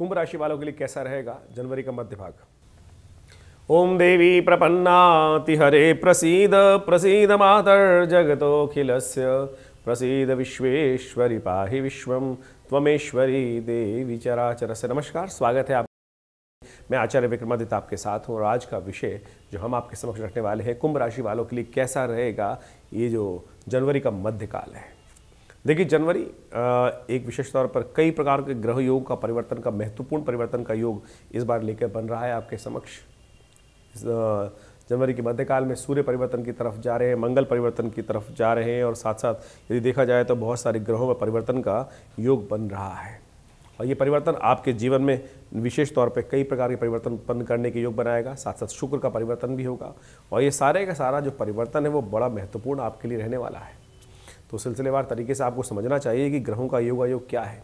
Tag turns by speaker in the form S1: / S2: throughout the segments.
S1: कुंभ राशि वालों के लिए कैसा रहेगा जनवरी का मध्य भाग ओम देवी प्रपन्नाति हरे प्रसीद प्रसीद मातर जगतोखिलस्य प्रसीद विश्वेश्वरी पाहि विश्व त्वेश्वरी देवी चराचर से नमस्कार स्वागत है आप मैं आचार्य विक्रमादित्य आपके साथ हूँ और आज का विषय जो हम आपके समक्ष रखने वाले हैं कुंभ राशि वालों के लिए कैसा रहेगा ये जो जनवरी का मध्यकाल है देखिए जनवरी एक विशेष तौर पर कई प्रकार के ग्रह योग का परिवर्तन का महत्वपूर्ण परिवर्तन का योग इस बार लेकर बन रहा है आपके समक्ष जनवरी के मध्यकाल में सूर्य परिवर्तन की तरफ जा रहे हैं मंगल परिवर्तन की तरफ जा रहे हैं और साथ साथ यदि देखा जाए तो बहुत सारे ग्रहों में परिवर्तन का योग बन रहा है और ये परिवर्तन आपके जीवन में विशेष तौर पे कई प्रकार के परिवर्तन उत्पन्न करने के योग बनाएगा साथ साथ शुक्र का परिवर्तन भी होगा और ये सारे का सारा जो परिवर्तन है वो बड़ा महत्वपूर्ण आपके लिए रहने वाला है तो सिलसिलेवार तरीके से आपको समझना चाहिए कि ग्रहों का योग योग क्या है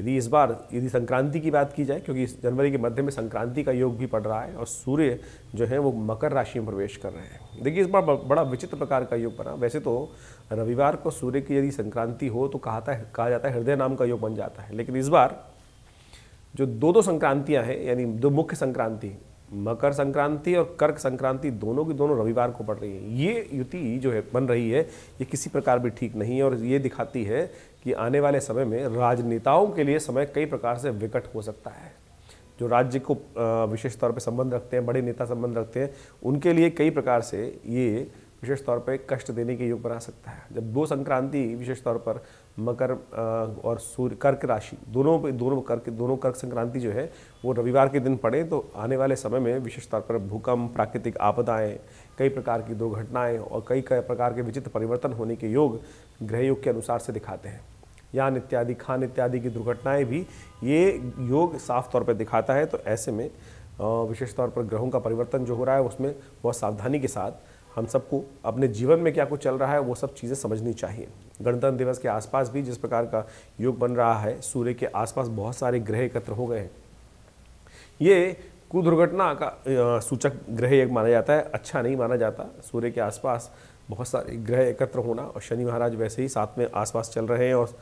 S1: यदि इस बार यदि संक्रांति की बात की जाए क्योंकि जनवरी के मध्य में संक्रांति का योग भी पड़ रहा है और सूर्य जो है वो मकर राशि में प्रवेश कर रहे हैं देखिए इस बार बड़ा विचित्र प्रकार का योग बना वैसे तो रविवार को सूर्य की यदि संक्रांति हो तो कहाता है कहा जाता है हृदय नाम का योग बन जाता है लेकिन इस बार जो दो दो संक्रांतियाँ हैं यानी दो मुख्य संक्रांति मकर संक्रांति और कर्क संक्रांति दोनों की दोनों रविवार को पड़ रही है ये युति जो है बन रही है ये किसी प्रकार भी ठीक नहीं है और ये दिखाती है कि आने वाले समय में राजनेताओं के लिए समय कई प्रकार से विकट हो सकता है जो राज्य को विशेष तौर पर संबंध रखते हैं बड़े नेता संबंध रखते हैं उनके लिए कई प्रकार से ये विशेष तौर पर कष्ट देने के योग बना सकता है जब दो संक्रांति विशेष तौर पर मकर और सूर्य कर्क राशि दोनों पे दोनों कर्क दोनों कर्क संक्रांति जो है वो रविवार के दिन पड़े तो आने वाले समय में विशेष तौर पर भूकंप प्राकृतिक आपदाएं कई प्रकार की दुर्घटनाएं और कई कई प्रकार के विचित्र परिवर्तन होने के योग ग्रह योग के अनुसार से दिखाते हैं यान इत्यादि खान इत्यादि की दुर्घटनाएँ भी ये योग साफ तौर पर दिखाता है तो ऐसे में विशेष तौर पर ग्रहों का परिवर्तन जो हो रहा है उसमें बहुत सावधानी के साथ हम सबको अपने जीवन में क्या कुछ चल रहा है वो सब चीज़ें समझनी चाहिए गणतंत्र दिवस के आसपास भी जिस प्रकार का योग बन रहा है सूर्य के आसपास बहुत सारे ग्रह एकत्र हो गए हैं ये कुदुर्घटना का सूचक ग्रह एक माना जाता है अच्छा नहीं माना जाता सूर्य के आसपास बहुत सारे ग्रह एकत्र होना और शनि महाराज वैसे ही साथ में आसपास चल रहे हैं और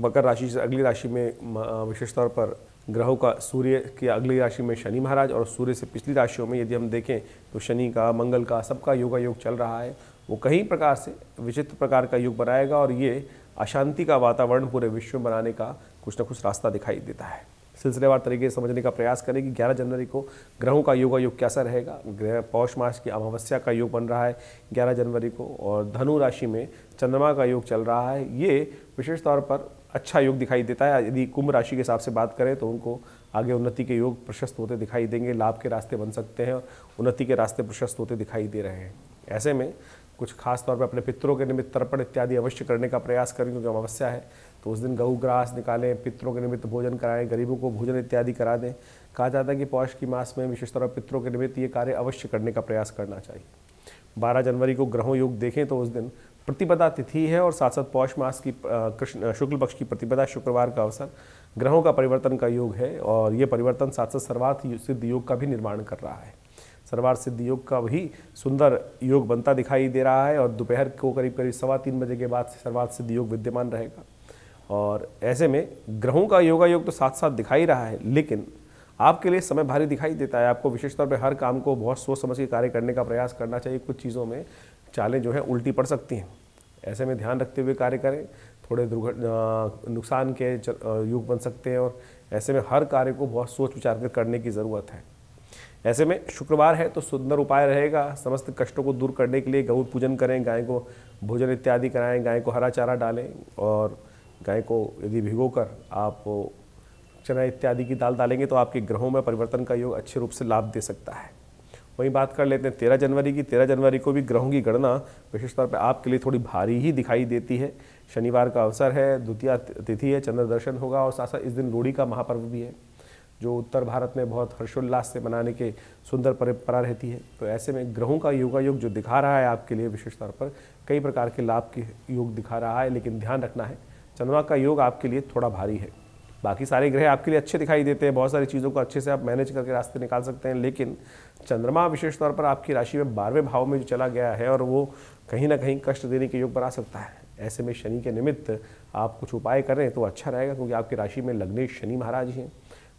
S1: मकर राशि से अगली राशि में विशेष तौर पर ग्रहों का सूर्य की अगली राशि में शनि महाराज और सूर्य से पिछली राशियों में यदि हम देखें तो शनि का मंगल का सबका योगा योग चल रहा है वो कई प्रकार से विचित्र प्रकार का योग बनाएगा और ये अशांति का वातावरण पूरे विश्व में बनाने का कुछ ना कुछ रास्ता दिखाई देता है सिलसिलेवार तरीके से समझने का प्रयास करें कि 11 जनवरी को ग्रहों का योगा योग कैसा रहेगा ग्रह पौष मास की अमावस्या का योग बन रहा है 11 जनवरी को और धनु राशि में चंद्रमा का योग चल रहा है ये विशेष तौर पर अच्छा योग दिखाई देता है यदि कुंभ राशि के हिसाब से बात करें तो उनको आगे उन्नति के योग प्रशस्त होते दिखाई देंगे लाभ के रास्ते बन सकते हैं उन्नति के रास्ते प्रशस्त होते दिखाई दे रहे हैं ऐसे में कुछ खास तौर पर अपने पितरों के निमित्त तर्पण इत्यादि अवश्य करने का प्रयास करें क्योंकि अमावस्या है तो उस दिन गऊ ग्रास निकालें पितरों के निमित्त भोजन कराएं गरीबों को भोजन इत्यादि करा दें कहा जाता है कि पौष की मास में विशेष तौर पर पितरों के निमित्त ये कार्य अवश्य करने का प्रयास करना चाहिए बारह जनवरी को ग्रहों योग देखें तो उस दिन प्रतिपदा तिथि है और साथ साथ पौष मास की कृष्ण शुक्ल पक्ष की प्रतिपदा शुक्रवार का अवसर ग्रहों का परिवर्तन का योग है और ये परिवर्तन साथ साथ सर्वार्थ सिद्ध योग का भी निर्माण कर रहा है सर्वार्थ सिद्ध योग का भी सुंदर योग बनता दिखाई दे रहा है और दोपहर को करीब करीब सवा तीन बजे के बाद सर्वार्थ सिद्ध योग विद्यमान रहेगा और ऐसे में ग्रहों का योगा योग तो साथ साथ दिखाई रहा है लेकिन आपके लिए समय भारी दिखाई देता है आपको विशेष तौर पर हर काम को बहुत सोच समझ के कार्य करने का प्रयास करना चाहिए कुछ चीज़ों में चालें जो है उल्टी पड़ सकती हैं ऐसे में ध्यान रखते हुए कार्य करें थोड़े दुर्घटना नुकसान के युग बन सकते हैं और ऐसे में हर कार्य को बहुत सोच विचार कर करने की ज़रूरत है ऐसे में शुक्रवार है तो सुंदर उपाय रहेगा समस्त कष्टों को दूर करने के लिए गौ पूजन करें गाय को भोजन इत्यादि कराएं गाय को हरा चारा डालें और गाय को यदि भिगो कर आप चना इत्यादि की दाल डालेंगे तो आपके ग्रहों में परिवर्तन का योग अच्छे रूप से लाभ दे सकता है वहीं बात कर लेते हैं तेरह जनवरी की तेरह जनवरी को भी ग्रहों की गणना विशेष तौर पर आपके लिए थोड़ी भारी ही दिखाई देती है शनिवार का अवसर है द्वितीय तिथि है चंद्र दर्शन होगा और साथ साथ इस दिन लोहड़ी का महापर्व भी है जो उत्तर भारत में बहुत हर्षोल्लास से मनाने के सुंदर परंपरा रहती है तो ऐसे में ग्रहों का योगा योग जो दिखा रहा है आपके लिए विशेष तौर पर कई प्रकार के लाभ के योग दिखा रहा है लेकिन ध्यान रखना है चंद्रमा का योग आपके लिए थोड़ा भारी है बाकी सारे ग्रह आपके लिए अच्छे दिखाई देते हैं बहुत सारी चीज़ों को अच्छे से आप मैनेज करके रास्ते निकाल सकते हैं लेकिन चंद्रमा विशेष तौर पर आपकी राशि में बारहवें भाव में जो चला गया है और वो कहीं ना कहीं कष्ट देने के योग पर आ सकता है ऐसे में शनि के निमित्त आप कुछ उपाय करें तो अच्छा रहेगा क्योंकि आपकी राशि में लग्नेश शनि महाराज हैं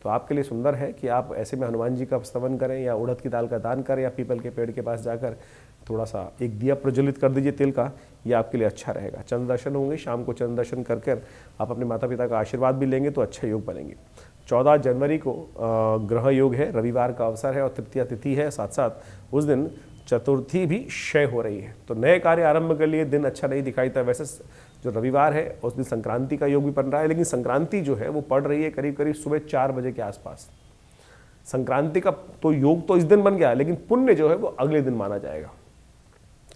S1: तो आपके लिए सुंदर है कि आप ऐसे में हनुमान जी का स्तवन करें या उड़द की दाल का दान करें या पीपल के पेड़ के पास जाकर थोड़ा सा एक दिया प्रज्वलित कर दीजिए तेल का ये आपके लिए अच्छा रहेगा चंद्र दर्शन होंगे शाम को चंद्र दर्शन कर कर आप अपने माता पिता का आशीर्वाद भी लेंगे तो अच्छा योग बनेंगे चौदह जनवरी को ग्रह योग है रविवार का अवसर है और तृतीया तिथि है साथ साथ उस दिन चतुर्थी भी क्षय हो रही है तो नए कार्य आरंभ के लिए दिन अच्छा नहीं दिखाई था वैसे जो रविवार है उस दिन संक्रांति का योग भी बन रहा है लेकिन संक्रांति जो है वो पड़ रही है करीब करीब सुबह चार बजे के आसपास संक्रांति का तो योग तो इस दिन बन गया लेकिन पुण्य जो है वो अगले दिन माना जाएगा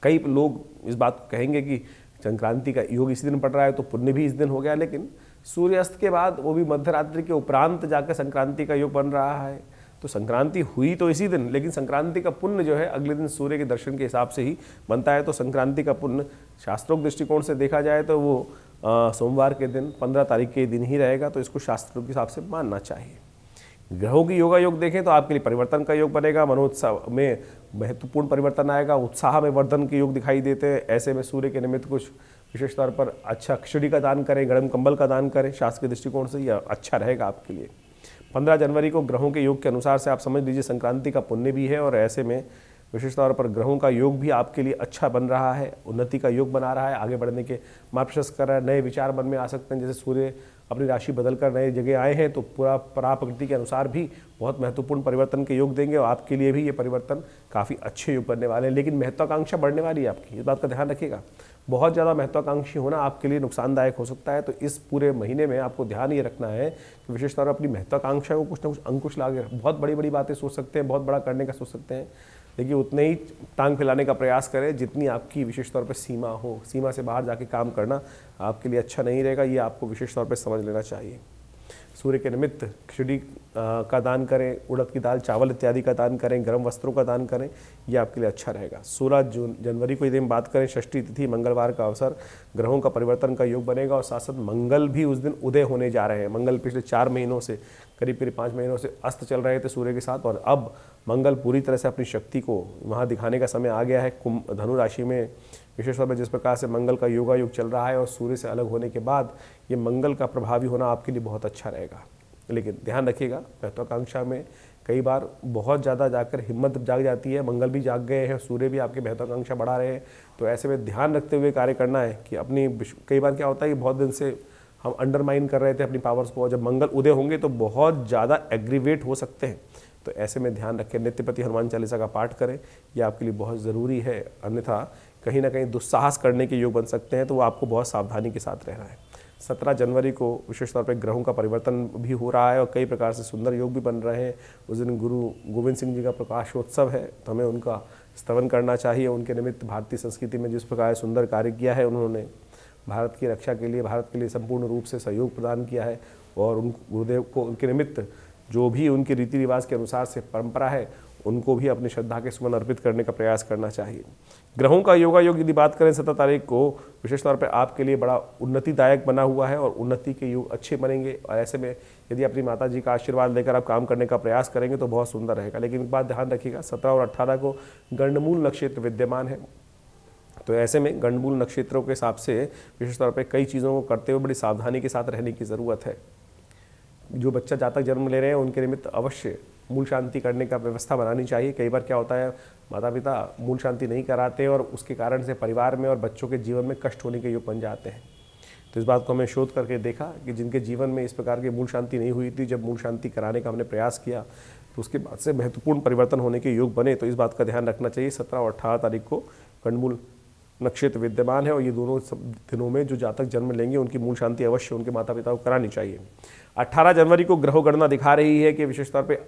S1: कई लोग इस बात को कहेंगे कि संक्रांति का योग इसी दिन पड़ रहा है तो पुण्य भी इस दिन हो गया लेकिन सूर्यास्त के बाद वो भी मध्यरात्रि के उपरांत जाकर संक्रांति का योग बन रहा है तो संक्रांति हुई तो इसी दिन लेकिन संक्रांति का पुण्य जो है अगले दिन सूर्य के दर्शन के हिसाब से ही बनता है तो संक्रांति का पुण्य शास्त्रोक्त दृष्टिकोण से देखा जाए तो वो सोमवार के दिन पंद्रह तारीख के दिन ही रहेगा तो इसको शास्त्रों के हिसाब से मानना चाहिए ग्रहों की योगा योग देखें तो आपके लिए परिवर्तन का योग बनेगा मनोत्साह में महत्वपूर्ण परिवर्तन आएगा उत्साह में वर्धन के योग दिखाई देते हैं ऐसे में सूर्य के निमित्त कुछ विशेष तौर पर अच्छा खिचड़ी का दान करें गर्म कंबल का दान करें शास्त्रीय दृष्टिकोण से यह अच्छा रहेगा आपके लिए पंद्रह जनवरी को ग्रहों के योग के अनुसार से आप समझ लीजिए संक्रांति का पुण्य भी है और ऐसे में विशेष तौर पर ग्रहों का योग भी आपके लिए अच्छा बन रहा है उन्नति का योग बना रहा है आगे बढ़ने के मार्गदर्शक कर रहा है नए विचार मन में आ सकते हैं जैसे सूर्य अपनी राशि बदल कर नए जगह आए हैं तो पूरा पराप्रकृति के अनुसार भी बहुत महत्वपूर्ण परिवर्तन के योग देंगे और आपके लिए भी ये परिवर्तन काफ़ी अच्छे योग बनने वाले हैं लेकिन महत्वाकांक्षा बढ़ने वाली है आपकी इस बात का ध्यान रखिएगा बहुत ज़्यादा महत्वाकांक्षी होना आपके लिए नुकसानदायक हो सकता है तो इस पूरे महीने में आपको ध्यान ये रखना है कि विशेष तौर पर अपनी महत्वाकांक्षा को कुछ ना कुछ अंकुश लागे बहुत बड़ी बड़ी बातें सोच सकते हैं बहुत बड़ा करने का सोच सकते हैं देखिए उतने ही टांग फैलाने का प्रयास करें जितनी आपकी विशेष तौर पर सीमा हो सीमा से बाहर जाके काम करना आपके लिए अच्छा नहीं रहेगा ये आपको विशेष तौर पर समझ लेना चाहिए सूर्य के निमित्त खिचड़ी का दान करें उड़द की दाल चावल इत्यादि का दान करें गर्म वस्त्रों का दान करें ये आपके लिए अच्छा रहेगा सोलह जून जनवरी को यदि हम बात करें षष्ठी तिथि मंगलवार का अवसर ग्रहों का परिवर्तन का योग बनेगा और साथ साथ मंगल भी उस दिन उदय होने जा रहे हैं मंगल पिछले चार महीनों से करीब करीब पाँच महीनों से अस्त चल रहे थे सूर्य के साथ और अब मंगल पूरी तरह से अपनी शक्ति को वहाँ दिखाने का समय आ गया है कुंभ धनु राशि में विशेष तौर पर जिस प्रकार से मंगल का योगा युग चल रहा है और सूर्य से अलग होने के बाद ये मंगल का प्रभावी होना आपके लिए बहुत अच्छा रहेगा लेकिन ध्यान रखिएगा महत्वाकांक्षा में कई बार बहुत ज़्यादा जाकर हिम्मत जाग जाती है मंगल भी जाग गए हैं सूर्य भी आपके महत्वाकांक्षा बढ़ा रहे हैं तो ऐसे में ध्यान रखते हुए कार्य करना है कि अपनी कई बार क्या होता है कि बहुत दिन से हम अंडरमाइन कर रहे थे अपनी पावर्स को और जब मंगल उदय होंगे तो बहुत ज़्यादा एग्रीवेट हो सकते हैं तो ऐसे में ध्यान रखें नित्यपति हनुमान चालीसा का पाठ करें यह आपके लिए बहुत ज़रूरी है अन्यथा कहीं ना कहीं दुस्साहस करने के योग बन सकते हैं तो वो आपको बहुत सावधानी के साथ रहना है सत्रह जनवरी को विशेष तौर पर ग्रहों का परिवर्तन भी हो रहा है और कई प्रकार से सुंदर योग भी बन रहे हैं उस दिन गुरु गोविंद सिंह जी का प्रकाशोत्सव है तो हमें उनका स्तवन करना चाहिए उनके निमित्त भारतीय संस्कृति में जिस प्रकार सुंदर कार्य किया है उन्होंने भारत की रक्षा के लिए भारत के लिए संपूर्ण रूप से सहयोग प्रदान किया है और उन गुरुदेव को उनके निमित्त जो भी उनके रीति रिवाज के अनुसार से परंपरा है उनको भी अपनी श्रद्धा के सुमन अर्पित करने का प्रयास करना चाहिए ग्रहों का योगा योग यदि बात करें सत्रह तारीख को विशेष तौर पर आपके लिए बड़ा उन्नतिदायक बना हुआ है और उन्नति के योग अच्छे बनेंगे और ऐसे में यदि अपनी माता जी का आशीर्वाद लेकर आप काम करने का प्रयास करेंगे तो बहुत सुंदर रहेगा लेकिन एक बात ध्यान रखिएगा सत्रह और अट्ठारह को गंडमूल नक्षत्र विद्यमान है तो ऐसे में गंडमूल नक्षत्रों के हिसाब से विशेष तौर पर कई चीज़ों को करते हुए बड़ी सावधानी के साथ रहने की ज़रूरत है जो बच्चा जातक जन्म ले रहे हैं उनके निमित्त अवश्य मूल शांति करने का व्यवस्था बनानी चाहिए कई बार क्या होता है माता पिता मूल शांति नहीं कराते और उसके कारण से परिवार में और बच्चों के जीवन में कष्ट होने के योग बन जाते हैं तो इस बात को हमें शोध करके देखा कि जिनके जीवन में इस प्रकार की मूल शांति नहीं हुई थी जब मूल शांति कराने का हमने प्रयास किया तो उसके बाद से महत्वपूर्ण परिवर्तन होने के योग बने तो इस बात का ध्यान रखना चाहिए सत्रह और अठारह तारीख को कंडमूल नक्षत्र विद्यमान है और ये दोनों दिनों में जो जातक जन्म लेंगे उनकी मूल शांति अवश्य उनके माता पिता को करानी चाहिए 18 जनवरी को ग्रह गणना दिखा रही है कि विशेष तौर पर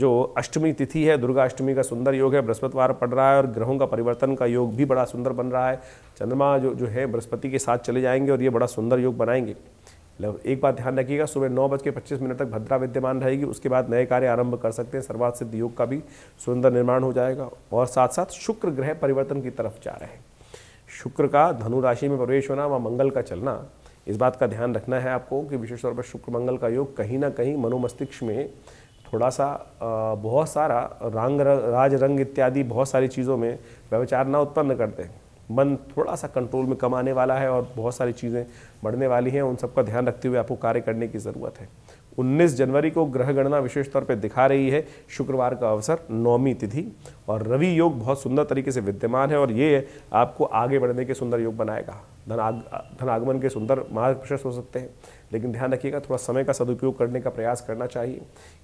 S1: जो अष्टमी तिथि है दुर्गा अष्टमी का सुंदर योग है बृहस्पतिवार पड़ रहा है और ग्रहों का परिवर्तन का योग भी बड़ा सुंदर बन रहा है चंद्रमा जो जो है बृहस्पति के साथ चले जाएंगे और ये बड़ा सुंदर योग बनाएंगे एक बात ध्यान रखिएगा सुबह नौ बज के पच्चीस मिनट तक भद्रा विद्यमान रहेगी उसके बाद नए कार्य आरंभ कर सकते हैं सर्वाध सिद्ध योग का भी सुंदर निर्माण हो जाएगा और साथ साथ शुक्र ग्रह परिवर्तन की तरफ जा रहे हैं शुक्र का धनु राशि में प्रवेश होना व मंगल का चलना इस बात का ध्यान रखना है आपको कि विशेष तौर पर शुक्र मंगल का योग कहीं ना कहीं मनोमस्तिष्क में थोड़ा सा बहुत सारा रंग राज रंग इत्यादि बहुत सारी चीज़ों में व्यवचार ना उत्पन्न करते हैं मन थोड़ा सा कंट्रोल में कम आने वाला है और बहुत सारी चीज़ें बढ़ने वाली हैं उन सबका ध्यान रखते हुए आपको कार्य करने की ज़रूरत है 19 जनवरी को ग्रह गणना विशेष तौर पर दिखा रही है शुक्रवार का अवसर नौमी तिथि और रवि योग बहुत सुंदर तरीके से विद्यमान है और ये आपको आगे बढ़ने के सुंदर योग बनाएगा धनाग धनागमन के सुंदर मार्ग प्रशस्त हो सकते हैं लेकिन ध्यान रखिएगा थोड़ा समय का सदुपयोग करने का प्रयास करना चाहिए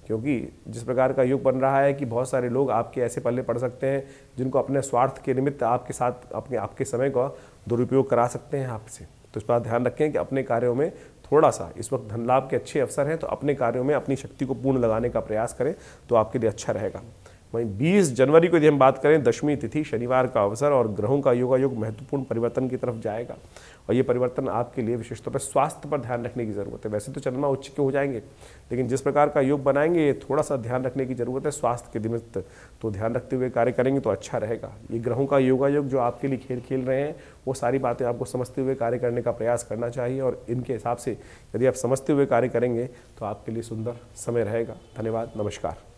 S1: क्योंकि जिस प्रकार का युग बन रहा है कि बहुत सारे लोग आपके ऐसे पल्ले पड़ सकते हैं जिनको अपने स्वार्थ के निमित्त आपके साथ अपने आपके समय का दुरुपयोग करा सकते हैं आपसे तो इस बात ध्यान रखें कि अपने कार्यों में थोड़ा सा इस वक्त धन लाभ के अच्छे अवसर हैं तो अपने कार्यों में अपनी शक्ति को पूर्ण लगाने का प्रयास करें तो आपके लिए अच्छा रहेगा वहीं 20 जनवरी को यदि हम बात करें दशमी तिथि शनिवार का अवसर और ग्रहों का योगा योग महत्वपूर्ण परिवर्तन की तरफ जाएगा और ये परिवर्तन आपके लिए विशेष तौर पर स्वास्थ्य पर ध्यान रखने की ज़रूरत है वैसे तो चंद्रमा उच्च के हो जाएंगे लेकिन जिस प्रकार का योग बनाएंगे ये थोड़ा सा ध्यान रखने की ज़रूरत है स्वास्थ्य के निमित्त तो ध्यान रखते हुए कार्य करेंगे तो अच्छा रहेगा ये ग्रहों का योगा योग जो आपके लिए खेल खेल रहे हैं वो सारी बातें आपको समझते हुए कार्य करने का प्रयास करना चाहिए और इनके हिसाब से यदि आप समझते हुए कार्य करेंगे तो आपके लिए सुंदर समय रहेगा धन्यवाद नमस्कार